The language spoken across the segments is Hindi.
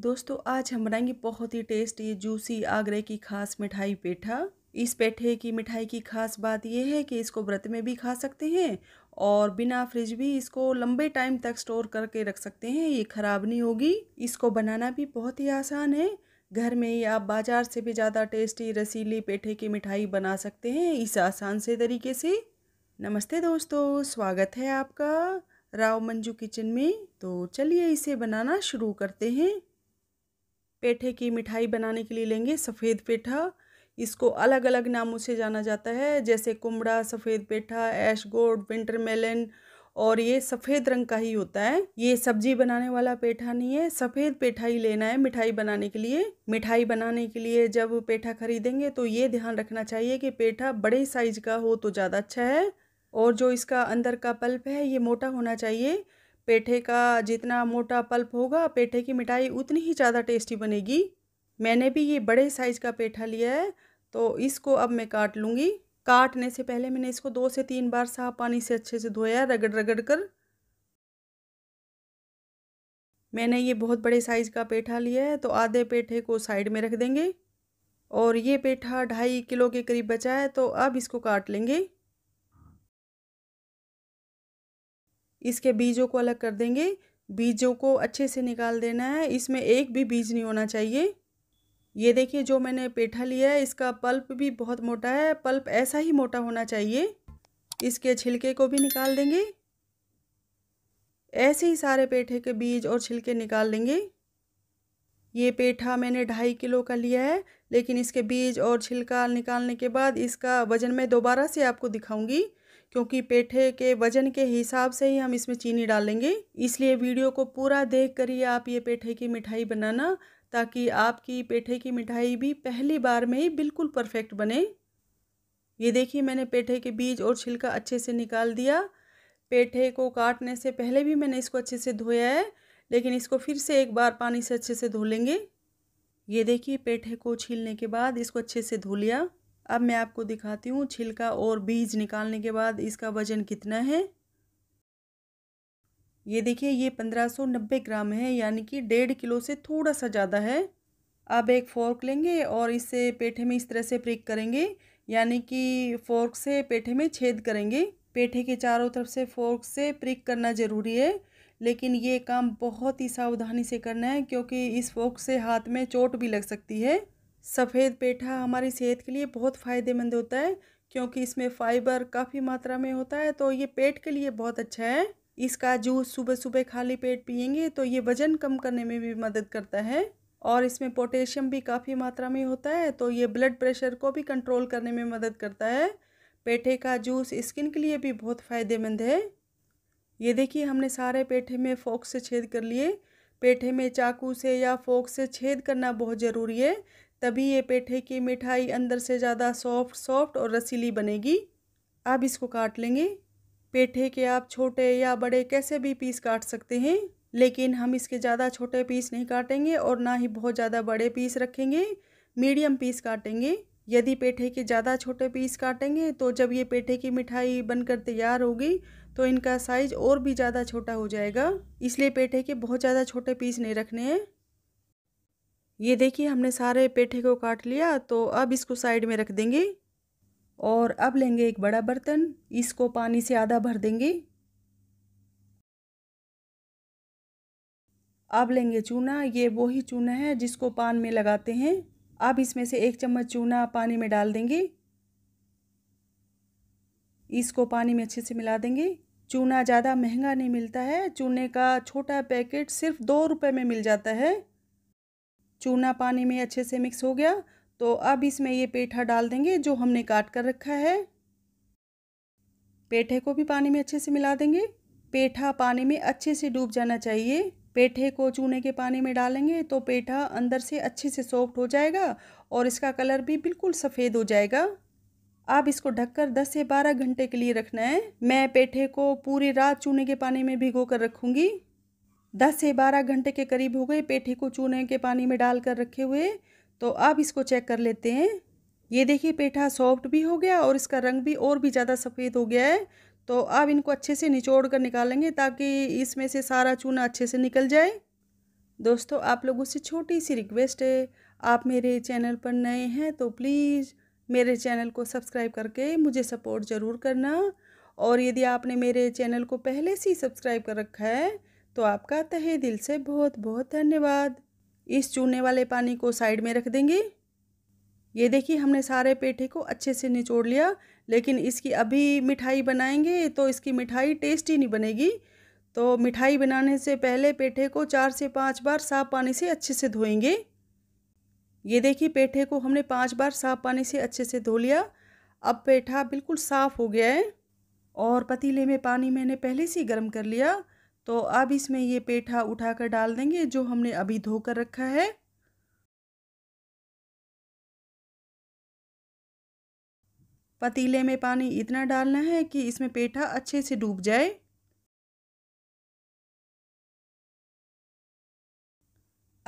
दोस्तों आज हम बनाएंगे बहुत ही टेस्टी जूसी आगरे की खास मिठाई पेठा इस पेठे की मिठाई की खास बात यह है कि इसको व्रत में भी खा सकते हैं और बिना फ्रिज भी इसको लंबे टाइम तक स्टोर करके रख सकते हैं ये ख़राब नहीं होगी इसको बनाना भी बहुत ही आसान है घर में ही आप बाज़ार से भी ज़्यादा टेस्टी रसीली पेठे की मिठाई बना सकते हैं इस आसान से तरीके से नमस्ते दोस्तों स्वागत है आपका राव मंजू किचन में तो चलिए इसे बनाना शुरू करते हैं पेठे की मिठाई बनाने के लिए लेंगे सफ़ेद पेठा इसको अलग अलग नामों से जाना जाता है जैसे कुमड़ा सफ़ेद पेठा ऐश गोड विंटर मेलन और ये सफ़ेद रंग का ही होता है ये सब्जी बनाने वाला पेठा नहीं है सफ़ेद पेठा ही लेना है मिठाई बनाने के लिए मिठाई बनाने के लिए जब पेठा खरीदेंगे तो ये ध्यान रखना चाहिए कि पेठा बड़े साइज का हो तो ज़्यादा अच्छा है और जो इसका अंदर का पल्प है ये मोटा होना चाहिए पेठे का जितना मोटा पल्प होगा पेठे की मिठाई उतनी ही ज़्यादा टेस्टी बनेगी मैंने भी ये बड़े साइज़ का पेठा लिया है तो इसको अब मैं काट लूँगी काटने से पहले मैंने इसको दो से तीन बार साफ पानी से अच्छे से धोया रगड़ रगड़ कर मैंने ये बहुत बड़े साइज़ का पेठा लिया है तो आधे पेठे को साइड में रख देंगे और ये पेठा ढाई किलो के करीब बचा है तो अब इसको काट लेंगे इसके बीजों को अलग कर देंगे बीजों को अच्छे से निकाल देना है इसमें एक भी बीज नहीं होना चाहिए ये देखिए जो मैंने पेठा लिया है इसका पल्प भी बहुत मोटा है पल्प ऐसा ही मोटा होना चाहिए इसके छिलके को भी निकाल देंगे ऐसे ही सारे पेठे के बीज और छिलके निकाल देंगे ये पेठा मैंने ढाई किलो का लिया है लेकिन इसके बीज और छिलका निकालने के बाद इसका वज़न मैं दोबारा से आपको दिखाऊंगी क्योंकि पेठे के वज़न के हिसाब से ही हम इसमें चीनी डालेंगे इसलिए वीडियो को पूरा देख कर ही आप ये पेठे की मिठाई बनाना ताकि आपकी पेठे की मिठाई भी पहली बार में ही बिल्कुल परफेक्ट बने ये देखिए मैंने पेठे के बीज और छिलका अच्छे से निकाल दिया पेठे को काटने से पहले भी मैंने इसको अच्छे से धोया है लेकिन इसको फिर से एक बार पानी से अच्छे से धो लेंगे ये देखिए पेठे को छीलने के बाद इसको अच्छे से धो लिया अब मैं आपको दिखाती हूँ छिलका और बीज निकालने के बाद इसका वज़न कितना है ये देखिए ये पंद्रह सौ नब्बे ग्राम है यानी कि डेढ़ किलो से थोड़ा सा ज़्यादा है अब एक फ़ोर्क लेंगे और इसे पेठे में इस तरह से प्रिक करेंगे यानी कि फ़ोर्क से पेठे में छेद करेंगे पेठे के चारों तरफ से फ़ोर्क से प्रिक करना ज़रूरी है लेकिन ये काम बहुत ही सावधानी से करना है क्योंकि इस फोक से हाथ में चोट भी लग सकती है सफ़ेद पेठा हमारी सेहत के लिए बहुत फ़ायदेमंद होता है क्योंकि इसमें फ़ाइबर काफ़ी मात्रा में होता है तो ये पेट के लिए बहुत अच्छा है इसका जूस सुबह सुबह खाली पेट पियेंगे तो ये वज़न कम करने में भी मदद करता है और इसमें पोटेशियम भी काफ़ी मात्रा में होता है तो ये ब्लड प्रेशर को भी कंट्रोल करने में मदद करता है पेठे का जूस स्किन के लिए भी बहुत फ़ायदेमंद है ये देखिए हमने सारे पेठे में फोक से छेद कर लिए पेठे में चाकू से या फोक से छेद करना बहुत ज़रूरी है तभी ये पेठे की मिठाई अंदर से ज़्यादा सॉफ्ट सॉफ्ट और रसीली बनेगी आप इसको काट लेंगे पेठे के आप छोटे या बड़े कैसे भी पीस काट सकते हैं लेकिन हम इसके ज़्यादा छोटे पीस नहीं काटेंगे और ना ही बहुत ज़्यादा बड़े पीस रखेंगे मीडियम पीस काटेंगे यदि पेठे के ज़्यादा छोटे पीस काटेंगे तो जब ये पेठे की मिठाई बनकर तैयार होगी तो इनका साइज़ और भी ज़्यादा छोटा हो जाएगा इसलिए पेठे के बहुत ज़्यादा छोटे पीस नहीं रखने हैं ये देखिए हमने सारे पेठे को काट लिया तो अब इसको साइड में रख देंगे और अब लेंगे एक बड़ा बर्तन इसको पानी से आधा भर देंगे अब लेंगे चूना ये वही चूना है जिसको पान में लगाते हैं अब इसमें से एक चम्मच चूना पानी में डाल देंगे इसको पानी में अच्छे से मिला देंगे चूना ज़्यादा महंगा नहीं मिलता है चूने का छोटा पैकेट सिर्फ दो रुपए में मिल जाता है चूना पानी में अच्छे से मिक्स हो गया तो अब इसमें ये पेठा डाल देंगे जो हमने काट कर रखा है पेठे को भी पानी में अच्छे से मिला देंगे पेठा पानी में अच्छे से डूब जाना चाहिए पेठे को चूने के पानी में डालेंगे तो पेठा अंदर से अच्छे से सॉफ्ट हो जाएगा और इसका कलर भी बिल्कुल सफ़ेद हो जाएगा आप इसको ढककर 10 से 12 घंटे के लिए रखना है मैं पेठे को पूरी रात चूने के पानी में भिगो कर रखूँगी दस से बारह घंटे के करीब हो गए पेठी को चूने के पानी में डाल कर रखे हुए तो अब इसको चेक कर लेते हैं ये देखिए पेठा सॉफ्ट भी हो गया और इसका रंग भी और भी ज़्यादा सफ़ेद हो गया है तो अब इनको अच्छे से निचोड़ कर निकालेंगे ताकि इसमें से सारा चूना अच्छे से निकल जाए दोस्तों आप लोगों से छोटी सी रिक्वेस्ट है आप मेरे चैनल पर नए हैं तो प्लीज़ मेरे चैनल को सब्सक्राइब करके मुझे सपोर्ट ज़रूर करना और यदि आपने मेरे चैनल को पहले से ही सब्सक्राइब कर रखा है तो आपका तहे दिल से बहुत बहुत धन्यवाद इस चूने वाले पानी को साइड में रख देंगे ये देखिए हमने सारे पेठे को अच्छे से निचोड़ लिया लेकिन इसकी अभी मिठाई बनाएंगे तो इसकी मिठाई टेस्टी नहीं बनेगी तो मिठाई बनाने से पहले पेठे को चार से पाँच बार साफ पानी से अच्छे से धोएंगे ये देखिए पेठे को हमने पाँच बार साफ पानी से अच्छे से धो लिया अब पेठा बिल्कुल साफ़ हो गया है और पतीले में पानी मैंने पहले से गर्म कर लिया तो अब इसमें ये पेठा उठा कर डाल देंगे जो हमने अभी धोकर रखा है पतीले में पानी इतना डालना है कि इसमें पेठा अच्छे से डूब जाए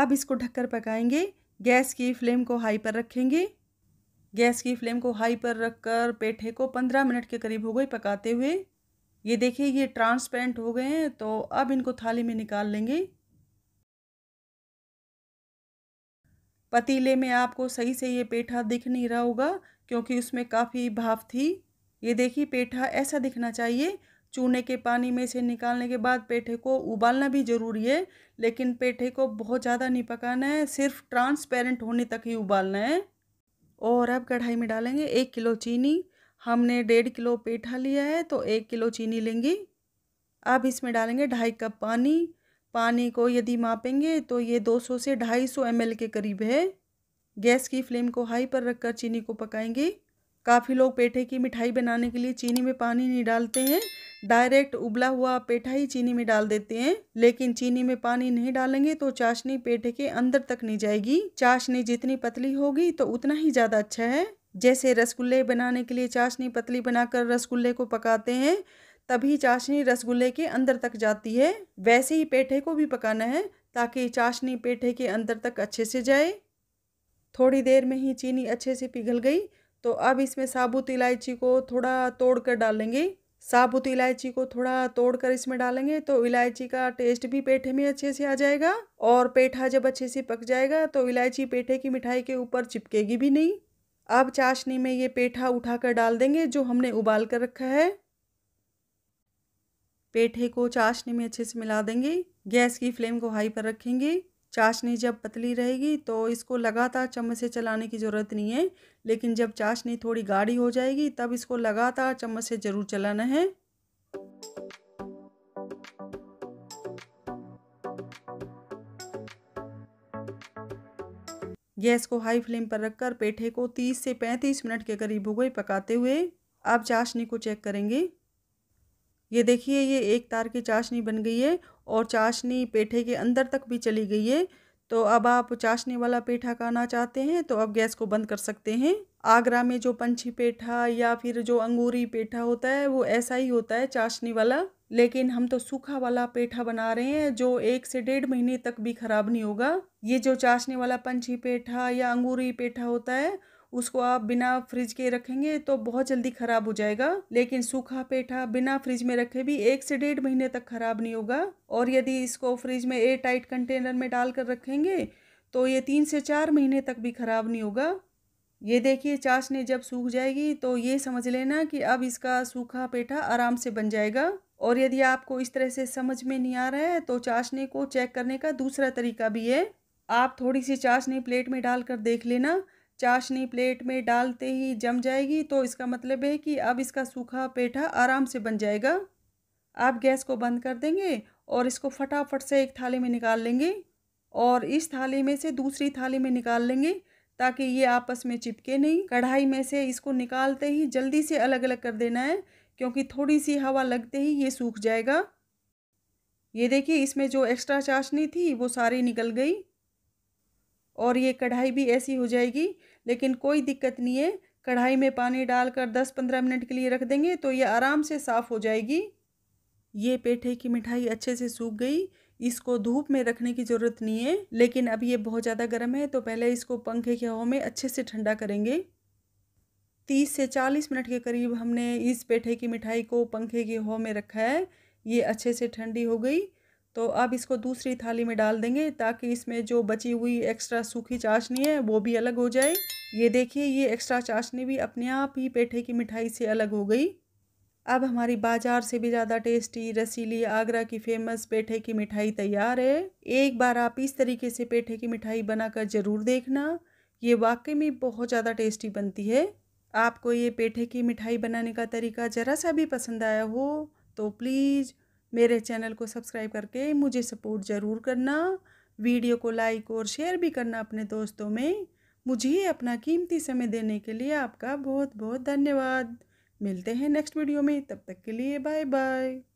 अब इसको ढककर पकाएंगे गैस की फ्लेम को हाई पर रखेंगे गैस की फ्लेम को हाई पर रखकर पेठे को पंद्रह मिनट के करीब हो गई पकाते हुए ये देखिए ये ट्रांसपेरेंट हो गए हैं तो अब इनको थाली में निकाल लेंगे पतीले में आपको सही से ये पेठा दिख नहीं रहा होगा क्योंकि उसमें काफ़ी भाप थी ये देखिए पेठा ऐसा दिखना चाहिए चूने के पानी में से निकालने के बाद पेठे को उबालना भी ज़रूरी है लेकिन पेठे को बहुत ज़्यादा नहीं पकाना है सिर्फ ट्रांसपेरेंट होने तक ही उबालना है और अब कढ़ाई में डालेंगे एक किलो चीनी हमने डेढ़ किलो पेठा लिया है तो एक किलो चीनी लेंगे अब इसमें डालेंगे ढाई कप पानी पानी को यदि मापेंगे तो ये 200 से 250 ml के करीब है गैस की फ्लेम को हाई पर रखकर चीनी को पकाएंगे काफ़ी लोग पेठे की मिठाई बनाने के लिए चीनी में पानी नहीं डालते हैं डायरेक्ट उबला हुआ पेठा ही चीनी में डाल देते हैं लेकिन चीनी में पानी नहीं डालेंगे तो चाशनी पेठे के अंदर तक नहीं जाएगी चाशनी जितनी पतली होगी तो उतना ही ज़्यादा अच्छा है जैसे रसगुल्ले बनाने के लिए चाशनी पतली बनाकर रसगुल्ले को पकाते हैं तभी चाशनी रसगुल्ले के अंदर तक जाती है वैसे ही पेठे को भी पकाना है ताकि चाशनी पेठे के अंदर तक अच्छे से जाए थोड़ी देर में ही चीनी अच्छे से पिघल गई तो अब इसमें साबुत इलायची को थोड़ा तोड़ कर डालेंगे साबुत इलायची को थोड़ा तोड़ कर इसमें डालेंगे तो इलायची का टेस्ट भी पेठे में अच्छे से आ जाएगा और पेठा जब अच्छे से पक जाएगा तो इलायची पेठे की मिठाई के ऊपर चिपकेगी भी नहीं अब चाशनी में ये पेठा उठाकर डाल देंगे जो हमने उबाल कर रखा है पेठे को चाशनी में अच्छे से मिला देंगे गैस की फ्लेम को हाई पर रखेंगे चाशनी जब पतली रहेगी तो इसको लगातार चम्मच से चलाने की ज़रूरत नहीं है लेकिन जब चाशनी थोड़ी गाढ़ी हो जाएगी तब इसको लगातार चम्मच से ज़रूर चलाना है गैस को हाई फ्लेम पर रखकर पेठे को 30 से 35 मिनट के करीब भुगोए पकाते हुए आप चाशनी को चेक करेंगे ये देखिए ये एक तार की चाशनी बन गई है और चाशनी पेठे के अंदर तक भी चली गई है तो अब आप चाशनी वाला पेठा खाना चाहते हैं तो आप गैस को बंद कर सकते हैं आगरा में जो पंछी पेठा या फिर जो अंगूरी पेठा होता है वो ऐसा ही होता है चाशनी वाला लेकिन हम तो सूखा वाला पेठा बना रहे हैं जो एक से डेढ़ महीने तक भी ख़राब नहीं होगा ये जो चाशने वाला पंछी पेठा या अंगूरी पेठा होता है उसको आप बिना फ्रिज के रखेंगे तो बहुत जल्दी ख़राब हो जाएगा लेकिन सूखा पेठा बिना फ्रिज में रखे भी एक से डेढ़ महीने तक ख़राब नहीं होगा और यदि इसको फ्रिज में एयर टाइट कंटेनर में डाल कर रखेंगे तो ये तीन से चार महीने तक भी ख़राब नहीं होगा ये देखिए चाशनी जब सूख जाएगी तो ये समझ लेना कि अब इसका सूखा पेठा आराम से बन जाएगा और यदि आपको इस तरह से समझ में नहीं आ रहा है तो चाशनी को चेक करने का दूसरा तरीका भी है आप थोड़ी सी चाशनी प्लेट में डाल कर देख लेना चाशनी प्लेट में डालते ही जम जाएगी तो इसका मतलब है कि अब इसका सूखा पेठा आराम से बन जाएगा आप गैस को बंद कर देंगे और इसको फटाफट से एक थाली में निकाल लेंगे और इस थाली में से दूसरी थाली में निकाल लेंगे ताकि ये आपस में चिपके नहीं कढ़ाई में से इसको निकालते ही जल्दी से अलग अलग कर देना है क्योंकि थोड़ी सी हवा लगते ही ये सूख जाएगा ये देखिए इसमें जो एक्स्ट्रा चाशनी थी वो सारी निकल गई और ये कढ़ाई भी ऐसी हो जाएगी लेकिन कोई दिक्कत नहीं है कढ़ाई में पानी डालकर दस पंद्रह मिनट के लिए रख देंगे तो ये आराम से साफ़ हो जाएगी ये पेठे की मिठाई अच्छे से सूख गई इसको धूप में रखने की ज़रूरत नहीं है लेकिन अब ये बहुत ज़्यादा गर्म है तो पहले इसको पंखे के हवा में अच्छे से ठंडा करेंगे तीस से चालीस मिनट के करीब हमने इस पेठे की मिठाई को पंखे की हवा में रखा है ये अच्छे से ठंडी हो गई तो अब इसको दूसरी थाली में डाल देंगे ताकि इसमें जो बची हुई एक्स्ट्रा सूखी चाशनी है वो भी अलग हो जाए ये देखिए ये एक्स्ट्रा चाशनी भी अपने आप ही पेठे की मिठाई से अलग हो गई अब हमारी बाजार से भी ज़्यादा टेस्टी रसीली आगरा की फेमस पेठे की मिठाई तैयार है एक बार आप इस तरीके से पेठे की मिठाई बनाकर ज़रूर देखना ये वाकई में बहुत ज़्यादा टेस्टी बनती है आपको ये पेठे की मिठाई बनाने का तरीका ज़रा सा भी पसंद आया हो तो प्लीज़ मेरे चैनल को सब्सक्राइब करके मुझे सपोर्ट ज़रूर करना वीडियो को लाइक और शेयर भी करना अपने दोस्तों में मुझे अपना कीमती समय देने के लिए आपका बहुत बहुत धन्यवाद मिलते हैं नेक्स्ट वीडियो में तब तक के लिए बाय बाय